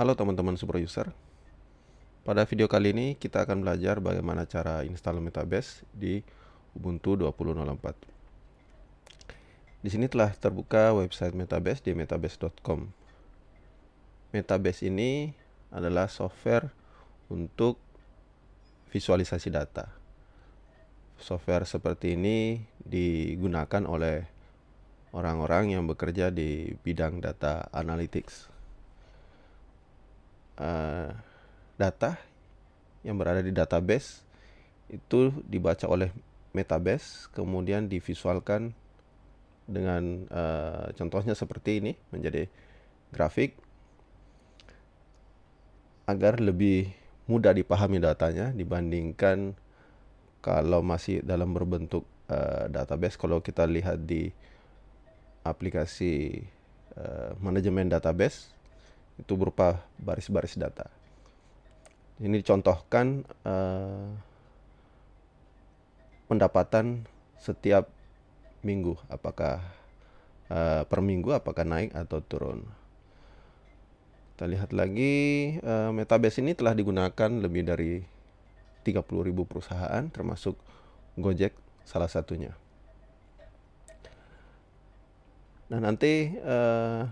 Halo teman-teman super user. Pada video kali ini kita akan belajar bagaimana cara install Metabase di Ubuntu 20.04. Di sini telah terbuka website Metabase di metabase.com. Metabase ini adalah software untuk visualisasi data. Software seperti ini digunakan oleh orang-orang yang bekerja di bidang data analytics Eh, data yang berada di database itu dibaca oleh metabase kemudian divisualkan dengan uh, contohnya seperti ini menjadi grafik agar lebih mudah dipahami datanya dibandingkan kalau masih dalam berbentuk uh, database kalau kita lihat di aplikasi uh, manajemen database itu berupa baris-baris data. Ini dicontohkan uh, pendapatan setiap minggu, apakah uh, per minggu apakah naik atau turun. Kita lihat lagi uh, Metabase ini telah digunakan lebih dari 30.000 perusahaan termasuk Gojek salah satunya. Nah, nanti Uh,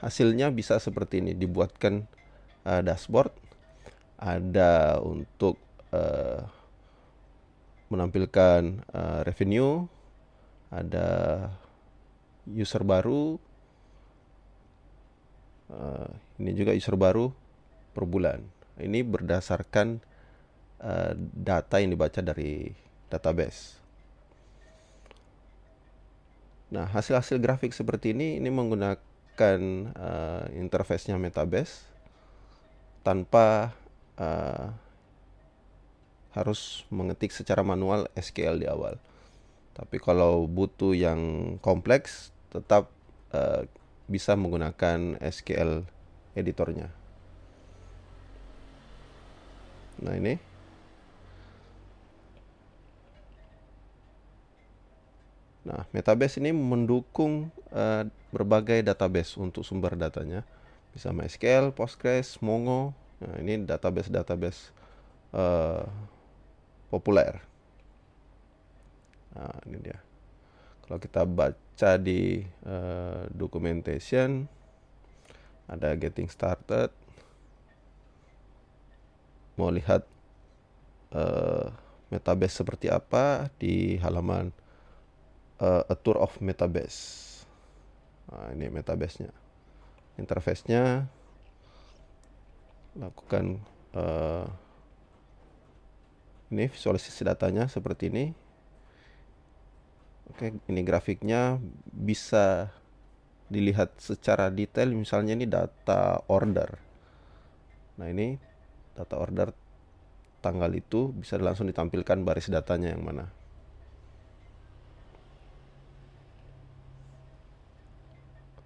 hasilnya bisa seperti ini dibuatkan uh, dashboard ada untuk uh, menampilkan uh, revenue ada user baru uh, ini juga user baru per bulan ini berdasarkan uh, data yang dibaca dari database nah hasil-hasil grafik seperti ini ini menggunakan menggunakan uh, interface-nya Metabase tanpa uh, harus mengetik secara manual SQL di awal. Tapi kalau butuh yang kompleks tetap uh, bisa menggunakan SQL editornya. Nah ini Nah, Metabase ini mendukung uh, berbagai database untuk sumber datanya. Bisa MySQL, Postgres, Mongo. Nah, ini database-database uh, populer. Nah, ini dia. Kalau kita baca di uh, documentation ada getting started. Mau lihat uh, metabase seperti apa di halaman uh, a tour of metabase. Nah, ini metabase-nya. Interface-nya lakukan uh, ini visualisasi datanya seperti ini. Oke, ini grafiknya bisa dilihat secara detail misalnya ini data order. Nah, ini data order tanggal itu bisa langsung ditampilkan baris datanya yang mana.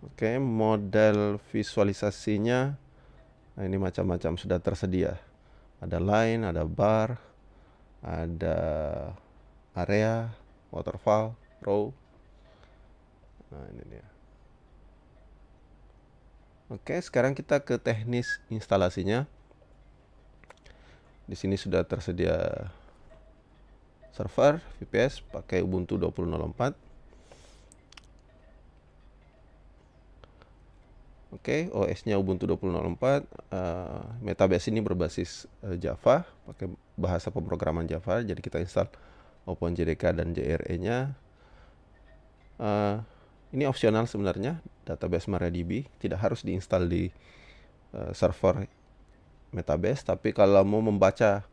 Oke, okay, model visualisasinya nah ini macam-macam sudah tersedia. Ada line, ada bar, ada area, waterfall, row. Nah, ini dia. Oke, okay, sekarang kita ke teknis instalasinya. Di sini sudah tersedia server VPS pakai Ubuntu 2004 Oke, okay, OS-nya Ubuntu 2004. Uh, eh, Metabase ini berbasis uh, Java, pakai bahasa pemrograman Java. Jadi kita install OpenJDK dan JRE-nya. Uh, eh, ini opsional sebenarnya, database MariaDB tidak harus diinstal di uh, server Metabase. Tapi kalau mau membaca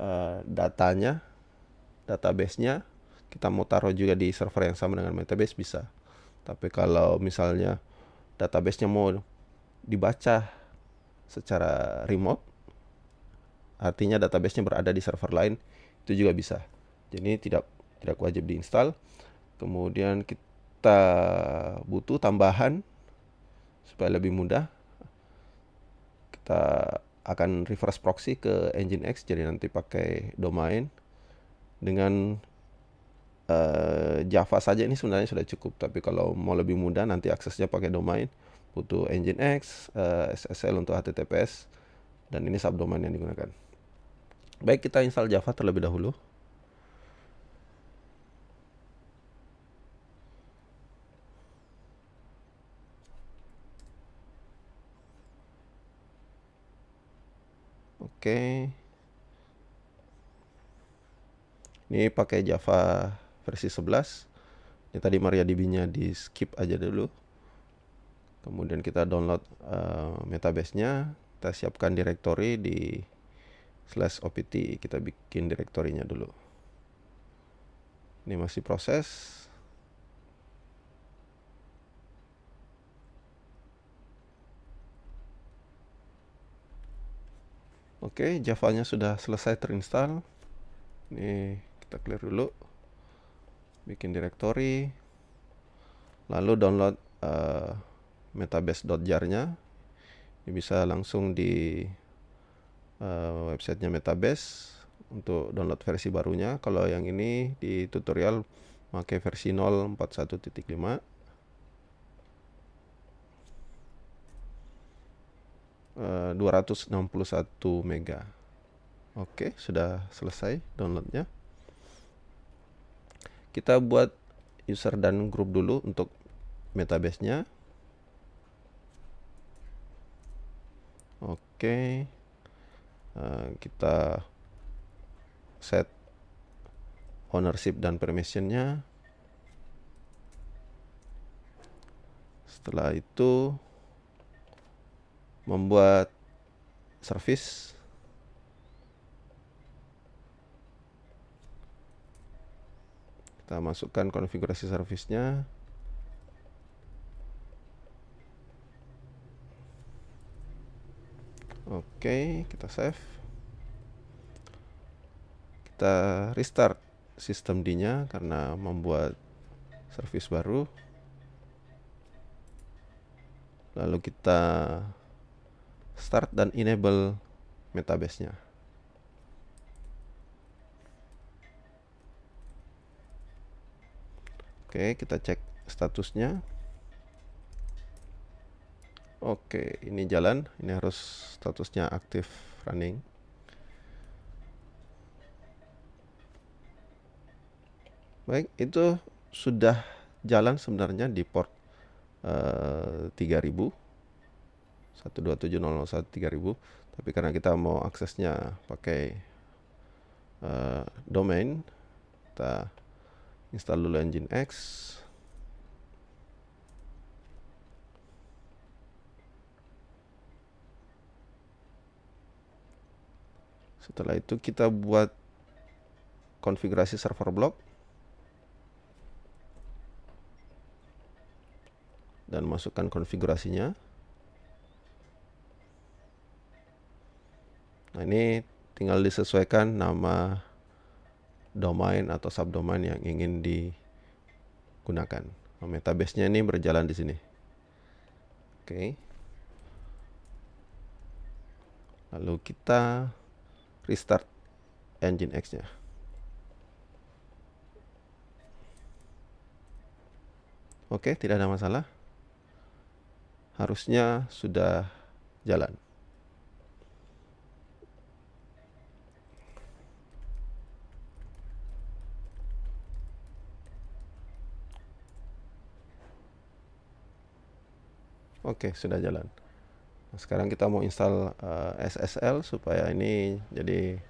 uh, datanya, database-nya, kita mau taruh juga di server yang sama dengan Metabase bisa. Tapi kalau misalnya databasenya mau dibaca secara remote artinya databasenya berada di server lain itu juga bisa jadi tidak tidak wajib diinstal kemudian kita butuh tambahan supaya lebih mudah kita akan reverse proxy ke Nginx jadi nanti pakai domain dengan Eh, Java saja ini sebenarnya sudah cukup. Tapi kalau mau lebih mudah nanti aksesnya pakai domain butuh Nginx, uh, eh, SSL untuk HTTPS dan ini subdomain yang digunakan. Baik, kita install Java terlebih dahulu. Oke. Okay. Ini pakai Java versi 11 ini tadi MariaDB-nya di skip aja dulu kemudian kita download uh, eh, metabase-nya kita siapkan directory di slash opt kita bikin directory nya dulu ini masih proses Oke, okay, Java-nya sudah selesai terinstall. Ini kita clear dulu bikin directory lalu download uh, metabase.jar-nya ini bisa langsung di uh, websitenya metabase untuk download versi barunya kalau yang ini di tutorial pakai versi 041.5 261 eh, mega oke sudah selesai downloadnya kita buat user dan grup dulu untuk metabase-nya. Oke. Okay. Uh, eh, kita set ownership dan permission-nya. Setelah itu membuat service kita masukkan konfigurasi servicenya oke kita save kita restart sistem D nya karena membuat service baru lalu kita start dan enable metabase nya Oke, kita cek statusnya. Oke, ini jalan. Ini harus statusnya aktif running. Baik, itu sudah jalan sebenarnya di port uh, 3000 127.001.3000 tapi karena kita mau aksesnya pakai uh, domain kita install dulu engine X. setelah itu kita buat konfigurasi server block dan masukkan konfigurasinya nah ini tinggal disesuaikan nama domain atau subdomain yang ingin digunakan. Oh, metabase-nya ini berjalan di sini. Oke. Okay. Lalu kita restart engine X-nya. Oke, okay, tidak ada masalah. Harusnya sudah jalan. Oke, okay, sudah jalan. Nah, sekarang kita mau install uh, eh, SSL supaya ini jadi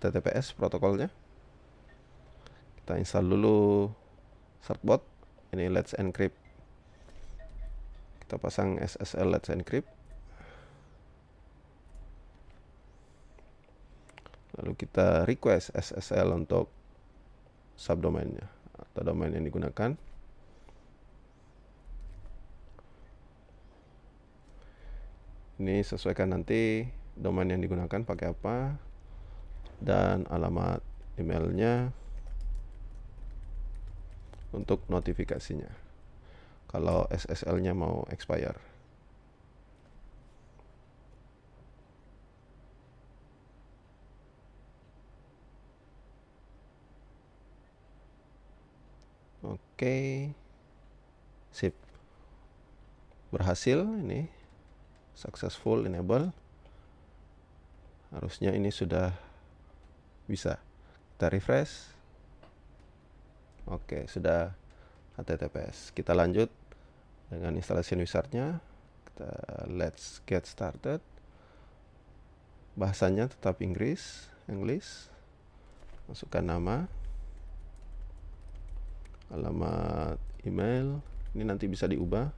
HTTPS protokolnya. Kita install dulu certbot. Ini Let's Encrypt. Kita pasang SSL Let's Encrypt. Lalu kita request SSL untuk subdomainnya atau domain yang digunakan. ini sesuaikan nanti domain yang digunakan pakai apa dan alamat emailnya untuk notifikasinya kalau SSL nya mau expire oke sip berhasil ini successful enable harusnya ini sudah bisa kita refresh oke sudah HTTPS kita lanjut dengan installation wizardnya kita let's get started bahasanya tetap Inggris English masukkan nama alamat email ini nanti bisa diubah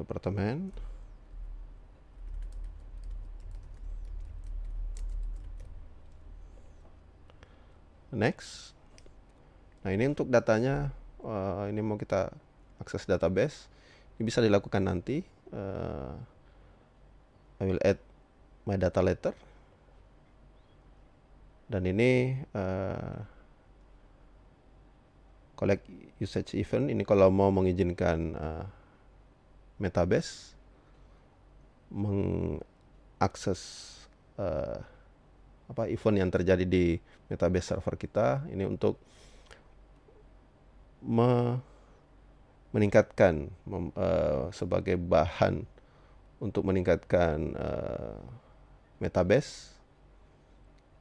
departemen next nah ini untuk datanya uh, ini mau kita akses database ini bisa dilakukan nanti uh, I will add my data later dan ini uh, collect usage event ini kalau mau mengizinkan uh, Metabase mengakses uh, apa event yang terjadi di Metabase server kita ini untuk me meningkatkan mem, uh, sebagai bahan untuk meningkatkan uh, Metabase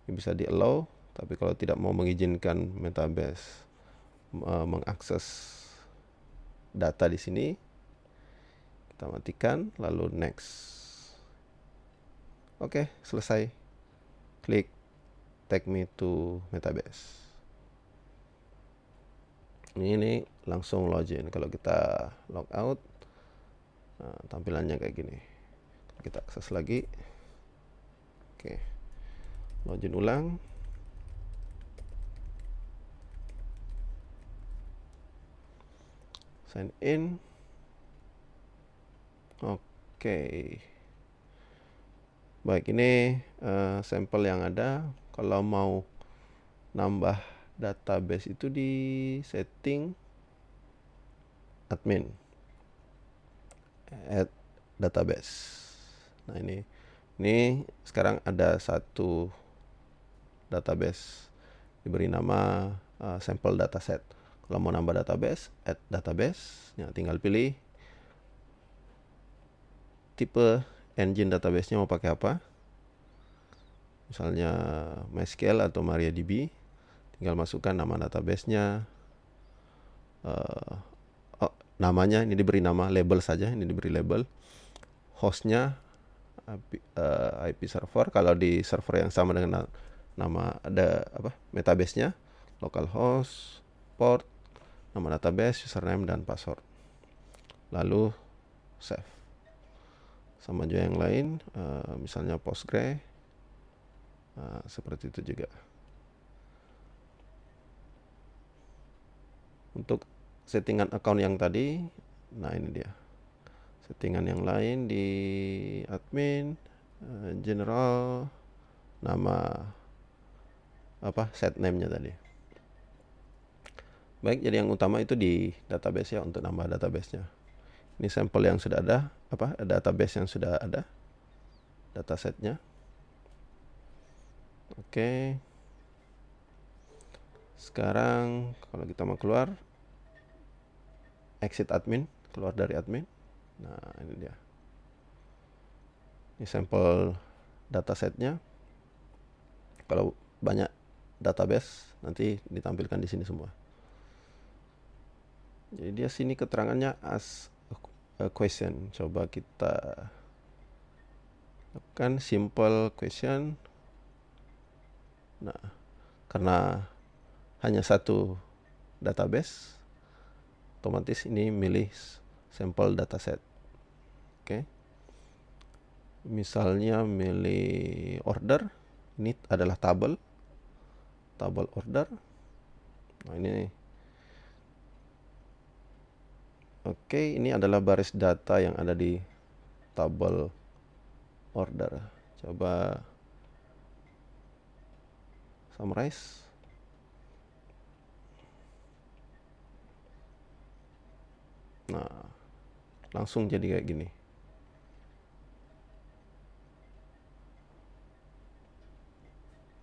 ini bisa di allow tapi kalau tidak mau mengizinkan Metabase uh, mengakses data di sini kita matikan lalu next oke selesai klik take me to metabase ini, ini langsung login kalau kita log out nah, tampilannya kayak gini kita akses lagi oke login ulang sign in Oke. Baik, ini uh, sampel yang ada. Kalau mau nambah database itu di setting admin add database. Nah, ini ini sekarang ada satu database diberi nama uh, sampel dataset. Kalau mau nambah database, add database, ya tinggal pilih tipe engine database-nya mau pakai apa. Misalnya MySQL atau MariaDB, tinggal masukkan nama database-nya, uh, oh, namanya ini diberi nama label saja, ini diberi label, hostnya IP, uh, eh, IP server kalau di server yang sama dengan nama ada apa metabase-nya host, port nama database username dan password lalu save sama juga yang lain uh, misalnya Postgre uh, seperti itu juga untuk settingan account yang tadi nah ini dia settingan yang lain di admin uh, general nama apa set name-nya tadi baik jadi yang utama itu di database ya untuk nambah database-nya ini sampel yang sudah ada apa database yang sudah ada datasetnya oke sekarang kalau kita mau keluar exit admin keluar dari admin nah ini dia ini sampel datasetnya kalau banyak database nanti ditampilkan di sini semua jadi dia sini keterangannya as uh, question coba kita kan simple question nah karena hanya satu database otomatis ini milih sampel dataset oke okay. misalnya milih order ini adalah tabel tabel order nah ini Oke, ini adalah baris data yang ada di tabel order. Coba summarize. Nah, langsung jadi kayak gini.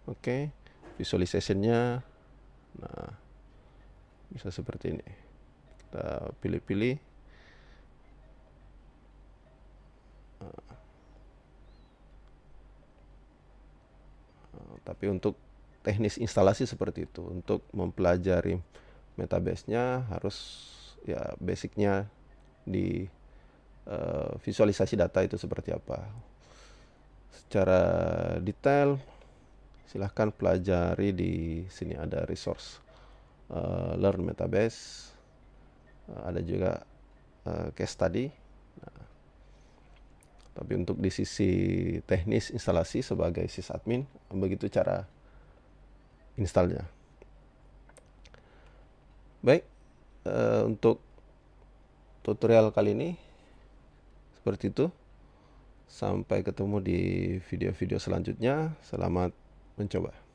Oke, okay. visualization-nya nah, bisa seperti ini. Kita pilih-pilih. Tapi untuk teknis instalasi seperti itu, untuk mempelajari metabase-nya harus ya basicnya di uh, visualisasi data itu seperti apa. Secara detail silahkan pelajari di sini ada resource uh, learn metabase, uh, ada juga uh, case study tapi untuk di sisi teknis instalasi sebagai sysadmin, begitu cara installnya. Baik, uh, untuk tutorial kali ini seperti itu. Sampai ketemu di video-video selanjutnya. Selamat mencoba.